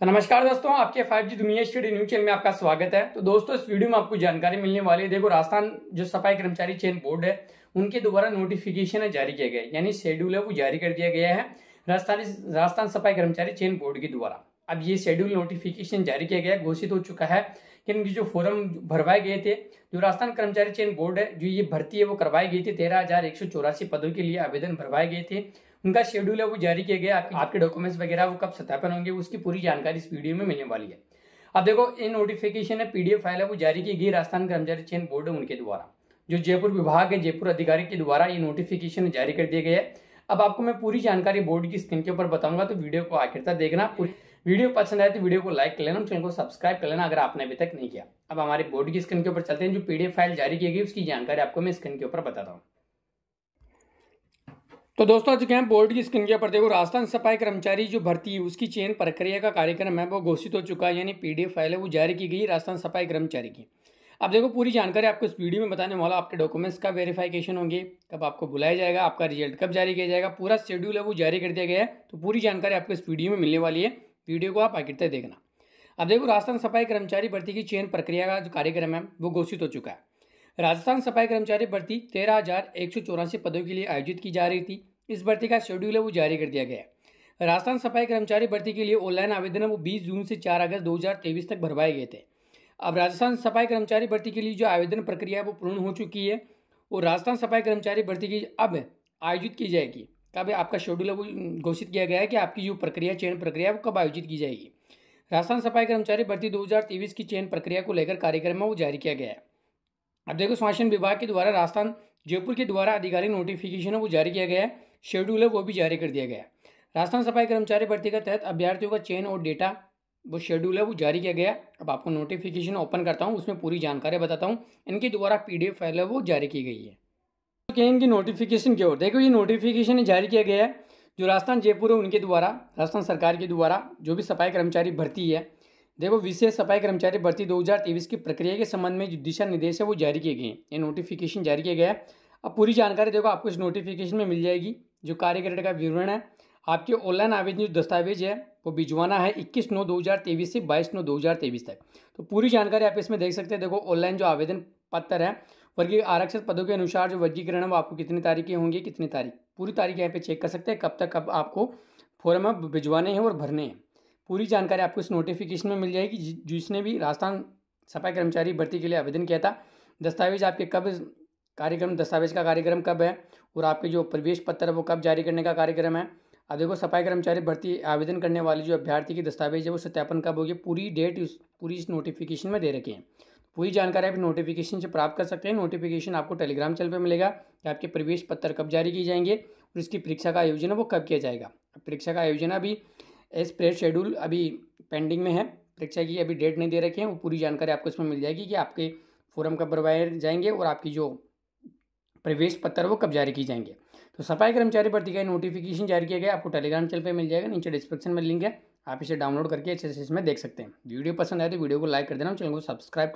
तो नमस्कार दोस्तों आपके 5G दुनिया स्टडी न्यूज चैनल में आपका स्वागत है तो दोस्तों इस वीडियो में आपको जानकारी मिलने वाली है देखो राजस्थान जो सफाई कर्मचारी चयन बोर्ड है उनके द्वारा नोटिफिकेशन है जारी किया गया यानी शेड्यूल है वो जारी कर दिया गया है राजस्थान राजस्थान सफाई कर्मचारी चयन बोर्ड के द्वारा अब ये शेड्यूल नोटिफिकेशन जारी किया गया घोषित हो चुका है कि इनके जो फॉर्म भरवाए गए थे जो राजस्थान कर्मचारी चयन बोर्ड है जो ये भर्ती है वो करवाई गई थी तेरह पदों के लिए आवेदन भरवाए गए थे उनका शेड्यूल है वो जारी किया गया आपके आपके डॉक्यूमेंट्स वगैरह वो कब सत्यापन होंगे उसकी पूरी जानकारी इस वीडियो में मिलने वाली है अब देखो ये नोटिफिकेशन है पीडीएफ फाइल है वो जारी की गई राजस्थान कर्मचारी चयन बोर्ड उनके द्वारा जो जयपुर विभाग है जयपुर अधिकारी के द्वारा ये नोटिफिकेशन जारी कर दिया गया है अब आपको मैं पूरी जानकारी बोर्ड की स्क्रीन के ऊपर बताऊंगा तो वीडियो को आखिर तक देखना वीडियो पसंद आए तो वीडियो को लाइक कर लेना चैनल को सब्सक्राइब कर लेना अगर आपने अभी तक नहीं किया अब हमारे बोर्ड की स्क्रीन के ऊपर चलते हैं जो पीडीएफ फाइल जारी की गई उसकी जानकारी आपको मैं स्क्रीन के ऊपर बताता हूँ तो दोस्तों आज कैंप बोर्ड की स्क्रीन के ऊपर देखो राजस्थान सफाई कर्मचारी जो भर्ती है उसकी चयन प्रक्रिया का कार्यक्रम है वो घोषित हो चुका है यानी पीडीएफ फाइल है वो जारी की गई राजस्थान सफाई कर्मचारी की अब देखो पूरी जानकारी आपको इस वीडियो में बताने वाला आपके डॉक्यूमेंट्स का वेरिफिकेशन होंगे कब आपको बुलाया जाएगा आपका रिजल्ट कब जारी किया जाएगा पूरा शेड्यूल है वो जारी कर दिया गया है तो पूरी जानकारी आपको इस वीडियो में मिलने वाली है वीडियो को आप आखिर तक देखना अब देखो राजस्थान सफाई कर्मचारी भर्ती की चयन प्रक्रिया का जो कार्यक्रम है वो घोषित हो चुका है राजस्थान सफाई कर्मचारी भर्ती तेरह हज़ार एक सौ चौरासी पदों के लिए आयोजित की जा रही थी इस भर्ती का शेड्यूल है वो जारी कर दिया गया है राजस्थान सफाई कर्मचारी भर्ती के लिए ऑनलाइन आवेदन वो 20 जून से 4 अगस्त 2023 तक भरवाए गए थे अब राजस्थान सफाई कर्मचारी भर्ती के लिए जो आवेदन प्रक्रिया है वो पूर्ण हो चुकी है और राजस्थान सफाई कर्मचारी भर्ती की अब आयोजित की जाएगी कब आपका शेड्यूल है वो घोषित किया गया है कि आपकी जो प्रक्रिया चयन प्रक्रिया वो कब आयोजित की जाएगी राजस्थान सफाई कर्मचारी भर्ती दो की चयन प्रक्रिया को लेकर कार्यक्रम में वो जारी किया गया है अब देखो स्वास्थ्य विभाग के द्वारा राजस्थान जयपुर के द्वारा आधिकारिक नोटिफिकेशन है वो जारी किया गया है शेड्यूल है वो भी जारी कर दिया गया है राजस्थान सफाई कर्मचारी भर्ती के तहत अभ्यर्थियों का चयन और डेटा वो शेड्यूल है वो जारी किया गया अब आपको नोटिफिकेशन ओपन करता हूँ उसमें पूरी जानकारी बताता हूँ इनके द्वारा पी फाइल है वो जारी की गई है तो कहें इनकी नोटिफिकेशन की ओर देखो ये नोटिफिकेशन जारी किया गया है जो राजस्थान जयपुर है उनके द्वारा राजस्थान सरकार के द्वारा जो भी सफाई कर्मचारी भर्ती है देखो विशेष सफाई कर्मचारी भर्ती 2023 की प्रक्रिया के संबंध में जो दिशा निर्देश है वो जारी किए गए हैं ये नोटिफिकेशन जारी किया गया है अब पूरी जानकारी देखो आपको इस नोटिफिकेशन में मिल जाएगी जो कार्यक्रम का विवरण है आपके ऑनलाइन आवेदन जो दस्तावेज है वो भिजवाना है 21 नौ 2023 से 22 नौ 2023 तक तो पूरी जानकारी आप इसमें देख सकते हैं देखो ऑनलाइन जो आवेदन पत्र है वर्गीय आरक्षित पदों के अनुसार जो वर्गीकरण है वो आपको कितनी तारीखें होंगे कितनी तारीख पूरी तारीख यहाँ पे चेक कर सकते हैं कब तक कब आपको फॉर्म भिजवाने हैं और भरने हैं पूरी जानकारी आपको इस नोटिफिकेशन में मिल जाएगी जिसने भी राजस्थान सफाई कर्मचारी भर्ती के लिए आवेदन किया था दस्तावेज आपके कब कार्यक्रम दस्तावेज का कार्यक्रम कब है और आपके जो प्रवेश पत्र है वो कब जारी करने का कार्यक्रम है अब देखो सफाई कर्मचारी भर्ती आवेदन करने वाले जो अभ्यर्थी की दस्तावेज है वो सत्यापन कब होगी पूरी डेट उस पूरी इस नोटिफिकेशन में दे रखी है पूरी जानकारी आप नोटिफिकेशन से प्राप्त कर सकते हैं नोटिफिकेशन आपको टेलीग्राम चैनल पर मिलेगा कि आपके प्रवेश पत्र कब जारी किए जाएंगे और इसकी परीक्षा का आयोजन है वो कब किया जाएगा परीक्षा का आयोजन अभी स्प्रेड शेड्यूल अभी पेंडिंग में है परीक्षा की अभी डेट नहीं दे रखी है वो पूरी जानकारी आपको इसमें मिल जाएगी कि आपके फोरम कब भरवाए जाएंगे और आपकी जो प्रवेश पत्र वो कब जारी किए जाएंगे तो सफाई कर्मचारी भर्ती का नोटिफिकेशन जारी किया गया आपको टेलीग्राम चैनल पर मिल जाएगा नीचे डिस्क्रिप्शन में लिंक है आप इसे डाउनलोड करके अच्छे से इसमें देख सकते हैं वीडियो पसंद आए तो वीडियो को लाइक कर देना चैनल को सब्सक्राइब